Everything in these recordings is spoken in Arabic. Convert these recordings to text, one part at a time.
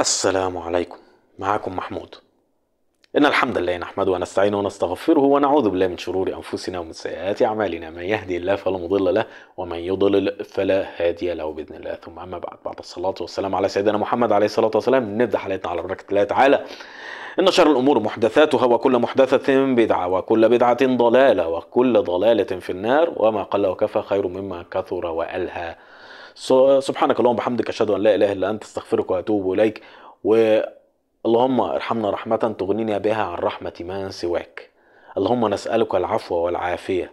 السلام عليكم معكم محمود إن الحمد لله نحمده ونستعينه ونستغفره ونعوذ بالله من شرور أنفسنا ومن سيئات أعمالنا من يهدي الله فلا مضل له ومن يضلل فلا هادي له بإذن الله ثم أما بعد بعد الصلاة والسلام على سيدنا محمد عليه الصلاة والسلام نبدأ حلقتنا على بركة الله تعالى إن شر الأمور محدثاتها وكل محدثة بدعة وكل بدعة ضلالة وكل ضلالة في النار وما قل وكفى خير مما كثر وألهى سبحانك اللهم وبحمدك اشهد ان لا اله الا انت استغفرك واتوب اليك اللهم ارحمنا رحمة تغنينا بها عن رحمة من سواك اللهم نسألك العفو والعافية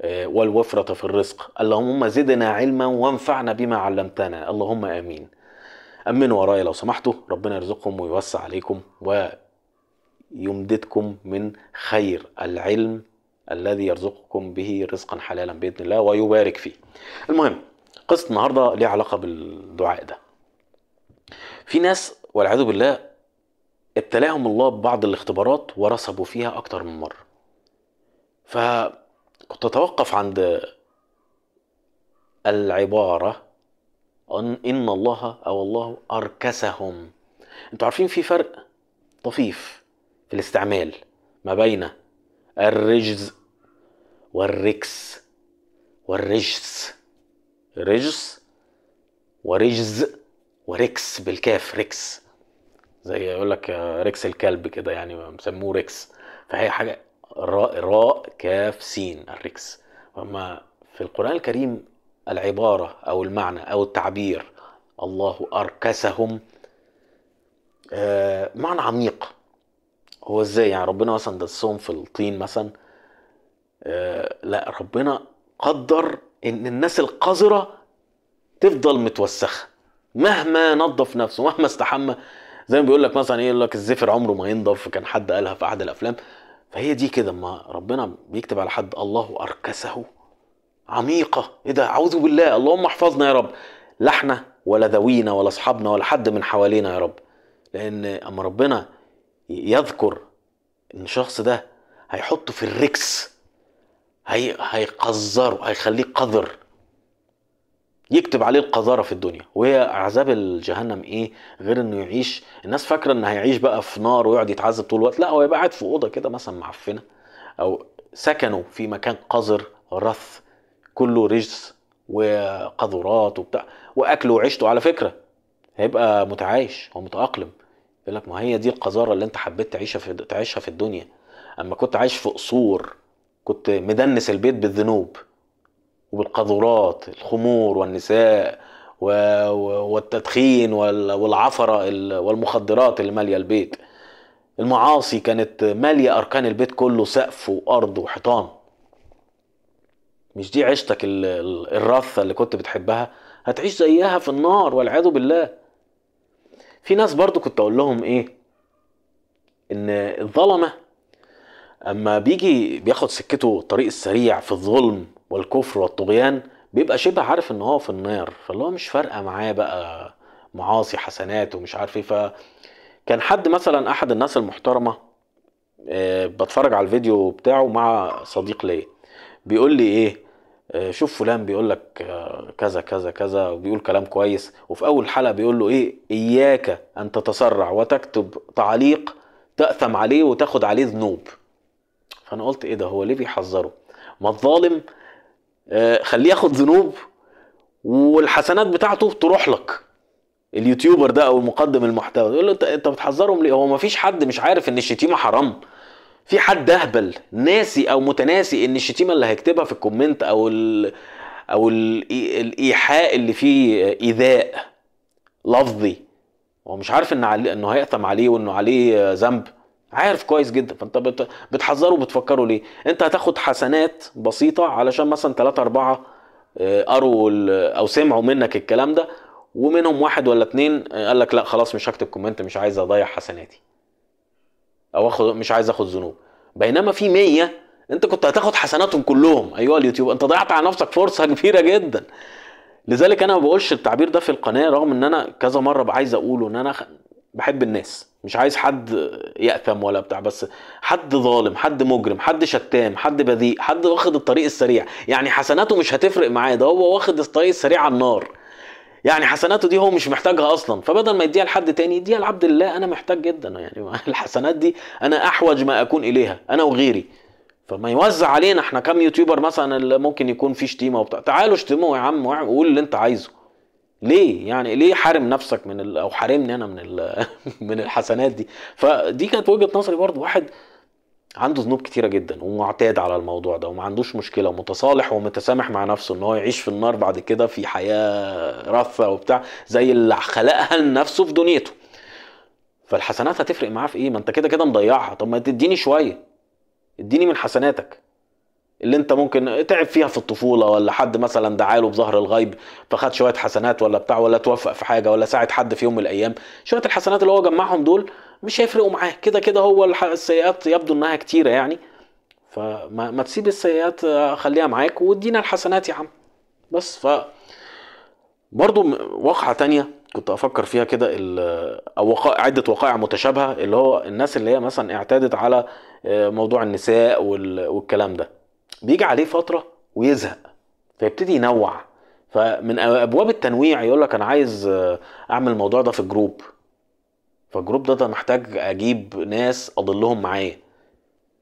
آه، والوفرة في الرزق اللهم زدنا علما وانفعنا بما علمتنا اللهم آمين أمنوا ورايا لو سمحتوا ربنا يرزقكم ويوسع عليكم ويمددكم من خير العلم الذي يرزقكم به رزقا حلالا بإذن الله ويبارك فيه المهم قصة النهاردة ليها علاقة بالدعاء ده في ناس والعياذ بالله ابتلاهم الله ببعض الاختبارات ورسبوا فيها أكتر من مرة فكنت أتوقف عند العبارة أن إن الله أو الله أركسهم أنتوا عارفين في فرق طفيف في الاستعمال ما بين الرجز والركس والرجس رجس ورجز وريكس بالكاف ريكس زي يقول لك ريكس الكلب كده يعني مسموه ريكس فهي حاجه راء راء كاف سين الريكس اما في القران الكريم العباره او المعنى او التعبير الله اركسهم آه معنى عميق هو ازاي يعني ربنا مثلا دسهم في الطين مثلا آه لا ربنا قدر ان الناس القذره تفضل متوسخه مهما نظف نفسه مهما استحمى زي ما بيقول لك مثلا ايه يقول لك الزفر عمره ما ينضف كان حد قالها في احد الافلام فهي دي كده ما ربنا بيكتب على حد الله اركسه عميقه ايه ده اعوذ بالله اللهم احفظنا يا رب لا احنا ولا ذوينا ولا اصحابنا ولا حد من حوالينا يا رب لان اما ربنا يذكر ان الشخص ده هيحطه في الركس هي هيقذره هيخليه قذر يكتب عليه القذاره في الدنيا وهي عذاب الجهنم ايه غير انه يعيش الناس فاكره ان هيعيش بقى في نار ويقعد يتعذب طول الوقت لا هو يبقى قاعد في اوضه كده مثلا معفنه او سكنه في مكان قذر رث كله رجس وقذرات وبتاع واكله وعيشته على فكره هيبقى متعايش ومتاقلم يقول لك ما هي دي القذاره اللي انت حبيت تعيشها في تعيشها في الدنيا اما كنت عايش في قصور كنت مدنس البيت بالذنوب وبالقاذورات الخمور والنساء والتدخين والعفرة والمخدرات اللي مالية البيت المعاصي كانت مالية أركان البيت كله سقف وأرض وحيطان مش دي عشتك الرثة اللي كنت بتحبها هتعيش زيها في النار والعياذ بالله في ناس برضو كنت أقول لهم إيه إن الظلمة اما بيجي بياخد سكته الطريق السريع في الظلم والكفر والطغيان بيبقى شبه عارف ان هو في النار فاللي هو مش فارقه معاه بقى معاصي حسنات ومش عارف ايه فكان حد مثلا احد الناس المحترمه آه، بتفرج على الفيديو بتاعه مع صديق ليا بيقول لي ايه آه، شوف فلان بيقول لك آه، كذا كذا كذا وبيقول كلام كويس وفي اول حلقه بيقول له ايه اياك ان تتسرع وتكتب تعليق تاثم عليه وتاخد عليه ذنوب فانا قلت ايه ده هو ليه بيحذره ما الظالم آه، خليه ياخد ذنوب والحسنات بتاعته تروح لك اليوتيوبر ده او مقدم المحتوى يقول له انت انت بتحذرهم ليه هو ما فيش حد مش عارف ان الشتيمه حرام في حد اهبل ناسي او متناسي ان الشتيمه اللي هيكتبها في الكومنت او الـ او الـ الايحاء اللي فيه ايذاء لفظي هو مش عارف ان علي انه هيأثم عليه وانه عليه ذنب عارف كويس جدا فانت بتحذره وبتفكره ليه انت هتاخد حسنات بسيطه علشان مثلا ثلاثة أربعة آه، قروا او سمعوا منك الكلام ده ومنهم واحد ولا اتنين آه، قال لك لا خلاص مش هكتب كومنت مش عايز اضيع حسناتي او اخد مش عايز اخد ذنوب بينما في 100 انت كنت هتاخد حسناتهم كلهم ايوه اليوتيوب انت ضيعت على نفسك فرصه كبيره جدا لذلك انا ما بقولش التعبير ده في القناه رغم ان انا كذا مره عايز اقوله ان انا بحب الناس مش عايز حد يأثم ولا بتاع بس حد ظالم حد مجرم حد شتام حد بذيء حد واخد الطريق السريع يعني حسناته مش هتفرق معاه ده هو واخد الطريق السريع على النار يعني حسناته دي هو مش محتاجها اصلا فبدل ما يديها لحد تاني يديها لعبد الله انا محتاج جدا يعني الحسنات دي انا احوج ما اكون اليها انا وغيري فما يوزع علينا احنا كم يوتيوبر مثلا اللي ممكن يكون فيه شتيمه وبتاع تعالوا اشتموا يا عم وقول اللي انت عايزه ليه يعني ليه حارم نفسك من ال... او حارمني انا من ال... من الحسنات دي فدي كانت وجهه نظري برضو واحد عنده ذنوب كتيره جدا ومعتاد على الموضوع ده وما عندوش مشكله ومتصالح ومتسامح مع نفسه ان هو يعيش في النار بعد كده في حياه رثه وبتاع زي اللي خلقها لنفسه في دنيته فالحسنات هتفرق معاه في ايه ما انت كده كده مضيعها طب ما تديني شويه اديني من حسناتك اللي انت ممكن تعب فيها في الطفوله ولا حد مثلا دعاله بظهر الغيب فخد شويه حسنات ولا بتاع ولا توفق في حاجه ولا ساعد حد في يوم من الايام شويه الحسنات اللي هو جمعهم دول مش هيفرقوا معاه كده كده هو السيئات يبدو انها كتيره يعني فما ما تسيب السيئات آه، خليها معاك وادينا الحسنات يا عم بس ف برضو واقعة تانية كنت افكر فيها كده او وقائع عده وقائع متشابهه اللي هو الناس اللي هي مثلا اعتادت على آه، موضوع النساء والكلام ده بيجي عليه فتره ويزهق فيبتدي ينوع فمن ابواب التنويع يقول لك انا عايز اعمل الموضوع ده في جروب فالجروب ده, ده محتاج اجيب ناس اضلهم معايا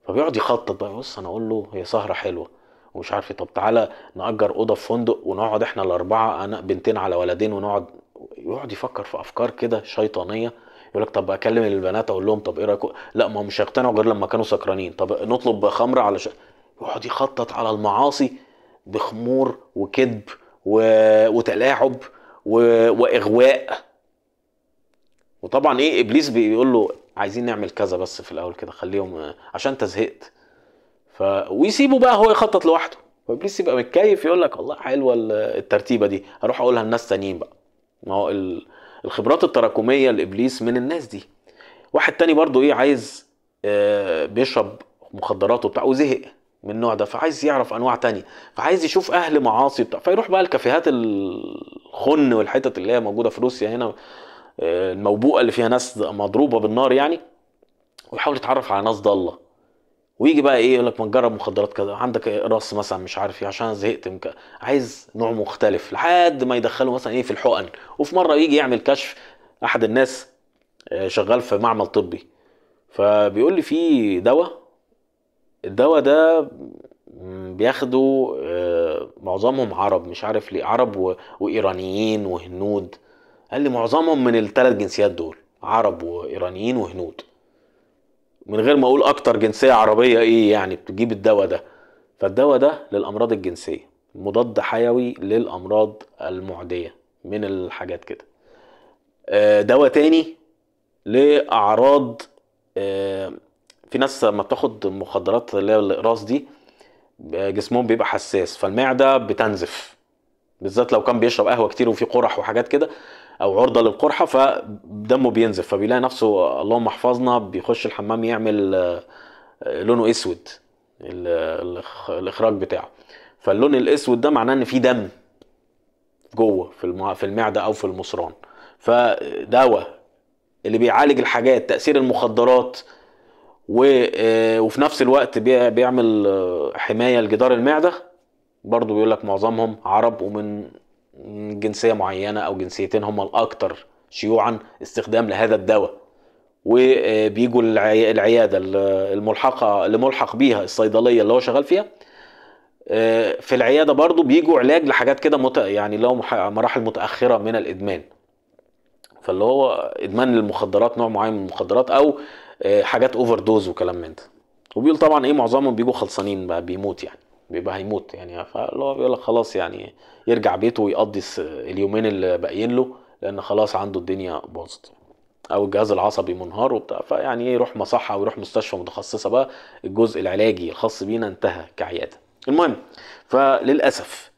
فبيقعد يخطط بقى بص انا اقول له هي سهره حلوه ومش عارف إيه. طب تعالى نأجر اوضه في فندق ونقعد احنا الاربعه انا بنتين على ولدين ونقعد يقعد يفكر في افكار كده شيطانيه يقول لك طب اكلم البنات اقول لهم طب ايه رايكم لا ما هم مش هيقتنعوا غير لما كانوا سكرانين طب نطلب خمره علشان ويقعد يخطط على المعاصي بخمور وكذب و... وتلاعب و... واغواء وطبعا ايه ابليس بيقول له عايزين نعمل كذا بس في الاول كده خليهم آه، عشان انت زهقت ف ويسيبه بقى هو يخطط لوحده فابليس يبقى متكيف يقول لك والله حلوه الترتيبه دي هروح اقولها لناس تانيين بقى ما هو ال... الخبرات التراكميه لابليس من الناس دي واحد تاني برضو ايه عايز آه، بيشرب مخدرات وبتاع وزهق من النوع ده فعايز يعرف انواع تانية فعايز يشوف اهل معاصي بتاع فيروح بقى الكافيهات الخن والحتت اللي هي موجوده في روسيا هنا آه، الموبوءه اللي فيها ناس مضروبه بالنار يعني ويحاول يتعرف على ناس ضاله ويجي بقى ايه يقول لك ما نجرب مخدرات كذا عندك راس مثلا مش عارف ايه عشان زهقت من عايز نوع مختلف لحد ما يدخله مثلا ايه في الحقن وفي مره يجي يعمل كشف احد الناس آه، شغال في معمل طبي فبيقول لي في دواء الدواء ده بياخدوا آه، معظمهم عرب مش عارف ليه عرب وايرانيين وهنود قال لي معظمهم من الثلاث جنسيات دول عرب وايرانيين وهنود من غير ما اقول اكتر جنسيه عربيه ايه يعني بتجيب الدواء ده فالدواء ده للامراض الجنسيه مضاد حيوي للامراض المعديه من الحاجات كده آه، دواء تاني لاعراض آه، في ناس لما بتاخد مخدرات اللي هي الاقراص دي جسمهم بيبقى حساس فالمعده بتنزف بالذات لو كان بيشرب قهوه كتير وفي قرح وحاجات كده او عرضه للقرحه فدمه بينزف فبيلاقي نفسه اللهم احفظنا بيخش الحمام يعمل آه، لونه اسود الاخراج بتاعه فاللون الاسود ده معناه ان في دم جوه في في المعده او في المصران فدواء اللي بيعالج الحاجات تاثير المخدرات آه، وفي نفس الوقت بيعمل آه، حمايه لجدار المعده برضو بيقول لك معظمهم عرب ومن جنسيه معينه او جنسيتين هم الاكثر شيوعا استخدام لهذا الدواء وبيجوا آه، العياده الملحقه اللي ملحق بيها الصيدليه اللي هو شغال فيها في العياده برضو بيجوا علاج لحاجات كده مت... يعني لو مراحل متاخره من الادمان فاللي هو ادمان المخدرات نوع معين من المخدرات او آه، حاجات اوفر دوز وكلام من ده وبيقول طبعا ايه معظمهم بيجوا خلصانين بقى بيموت يعني بيبقى هيموت يعني فاللي هو بيقول لك خلاص يعني يرجع بيته ويقضي اليومين اللي باقيين له لان خلاص عنده الدنيا باظت او الجهاز العصبي منهار وبتاع فيعني ايه يروح مصحه ويروح مستشفى متخصصه بقى الجزء العلاجي الخاص بينا انتهى كعياده المهم فللاسف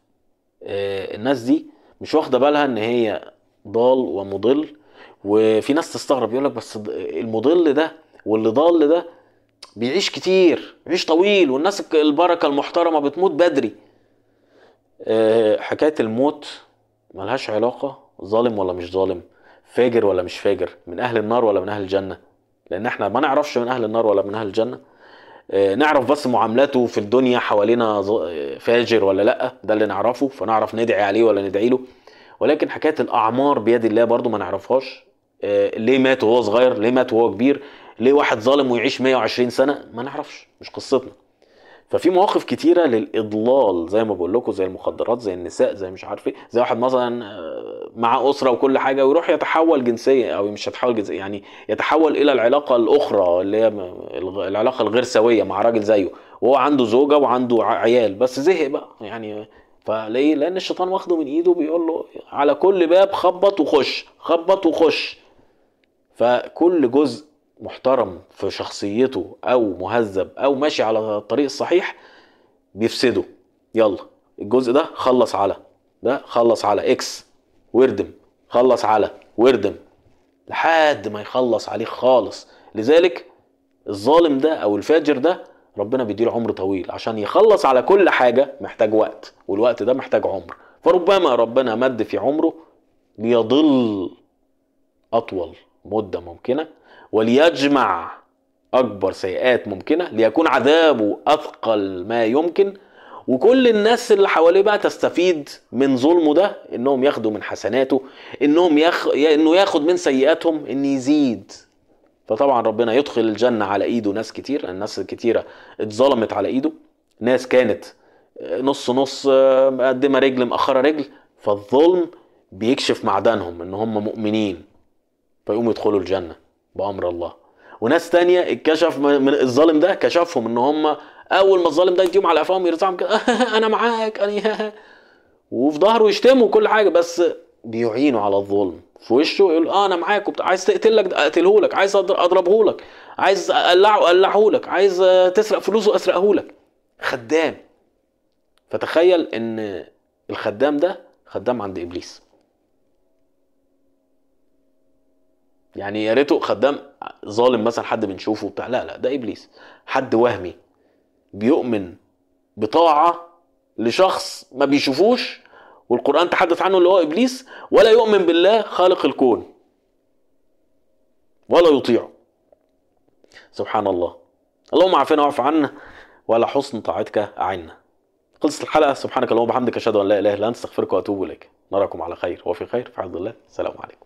آه، الناس دي مش واخده بالها ان هي ضال ومضل وفي ناس تستغرب يقول لك بس المضل ده واللي ضال ده بيعيش كتير عيش طويل والناس البركة المحترمة بتموت بدري آه، حكاية الموت ملهاش علاقة ظالم ولا مش ظالم فاجر ولا مش فاجر من أهل النار ولا من أهل الجنة لأن احنا ما نعرفش من أهل النار ولا من أهل الجنة آه، نعرف بس معاملاته في الدنيا حوالينا آه، فاجر ولا لأ ده اللي نعرفه فنعرف ندعي عليه ولا ندعي له ولكن حكاية الأعمار بيد الله برضو ما نعرفهاش ليه مات وهو صغير ليه مات وهو كبير ليه واحد ظالم ويعيش 120 سنه ما نعرفش مش قصتنا ففي مواقف كتيره للاضلال زي ما بقول لكم زي المخدرات زي النساء زي مش عارف ايه زي واحد مثلا آه، مع اسره وكل حاجه ويروح يتحول جنسيا او مش يتحول جنسيا يعني يتحول الى العلاقه الاخرى اللي هي العلاقه الغير سويه مع راجل زيه وهو عنده زوجه وعنده عيال بس زهق بقى يعني فليه لان الشيطان واخده من ايده بيقول له على كل باب خبط وخش خبط وخش فكل جزء محترم في شخصيته او مهذب او ماشي على الطريق الصحيح بيفسده يلا الجزء ده خلص على ده خلص على اكس واردم خلص على واردم لحد ما يخلص عليه خالص لذلك الظالم ده او الفاجر ده ربنا بيديله عمر طويل عشان يخلص على كل حاجه محتاج وقت والوقت ده محتاج عمر فربما ربنا مد في عمره ليضل اطول مدة ممكنة وليجمع أكبر سيئات ممكنة ليكون عذابه أثقل ما يمكن وكل الناس اللي حواليه بقى تستفيد من ظلمه ده انهم ياخدوا من حسناته انهم ياخ... انه ياخد من سيئاتهم ان يزيد فطبعا ربنا يدخل الجنة على ايده ناس كتير الناس الكتيرة اتظلمت على ايده ناس كانت نص نص آه، مقدمة رجل مأخرة رجل فالظلم بيكشف معدنهم ان هم مؤمنين فيقوموا يدخلوا الجنه بامر الله وناس تانية اتكشف من الظالم ده كشفهم ان هم اول ما الظالم ده يديهم على قفاهم يرزعهم كده انا معاك انا وفي ظهره يشتموا كل حاجه بس بيعينوا على الظلم في وشه يقول اه انا معاك وبتاع عايز تقتلك اقتله لك عايز اضربه لك عايز اقلعه اقلعه لك عايز تسرق فلوسه اسرقه لك خدام فتخيل ان الخدام ده خدام عند ابليس يعني يا ريته خدام ظالم مثلا حد بنشوفه بتاع لا لا ده ابليس حد وهمي بيؤمن بطاعه لشخص ما بيشوفوش والقران تحدث عنه اللي هو ابليس ولا يؤمن بالله خالق الكون ولا يطيعه سبحان الله اللهم عافنا واعف عنا وعلى حسن طاعتك اعنا خلصت الحلقه سبحانك اللهم وبحمدك اشهد ان لا اله الا انت استغفرك واتوب اليك نراكم على خير وفي خير في حفظ الله السلام عليكم